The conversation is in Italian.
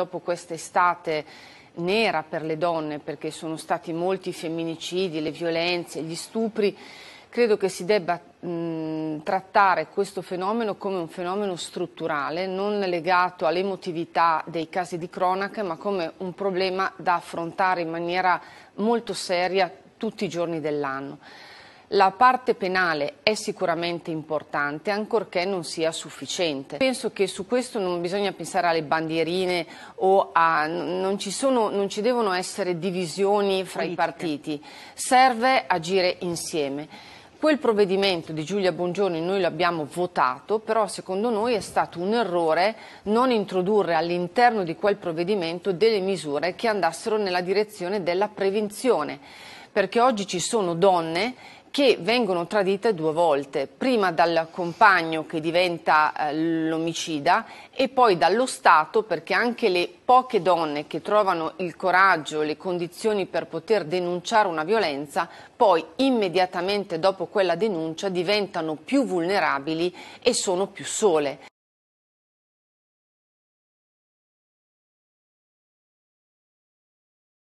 dopo questa estate nera per le donne, perché sono stati molti i femminicidi, le violenze, gli stupri, credo che si debba mh, trattare questo fenomeno come un fenomeno strutturale, non legato all'emotività dei casi di cronaca, ma come un problema da affrontare in maniera molto seria tutti i giorni dell'anno. La parte penale è sicuramente importante, ancorché non sia sufficiente. Penso che su questo non bisogna pensare alle bandierine o a... non ci, sono, non ci devono essere divisioni fra Politica. i partiti. Serve agire insieme. Quel provvedimento di Giulia Bongiorni noi l'abbiamo votato, però secondo noi è stato un errore non introdurre all'interno di quel provvedimento delle misure che andassero nella direzione della prevenzione, perché oggi ci sono donne che vengono tradite due volte, prima dal compagno che diventa eh, l'omicida e poi dallo Stato perché anche le poche donne che trovano il coraggio, le condizioni per poter denunciare una violenza, poi immediatamente dopo quella denuncia diventano più vulnerabili e sono più sole.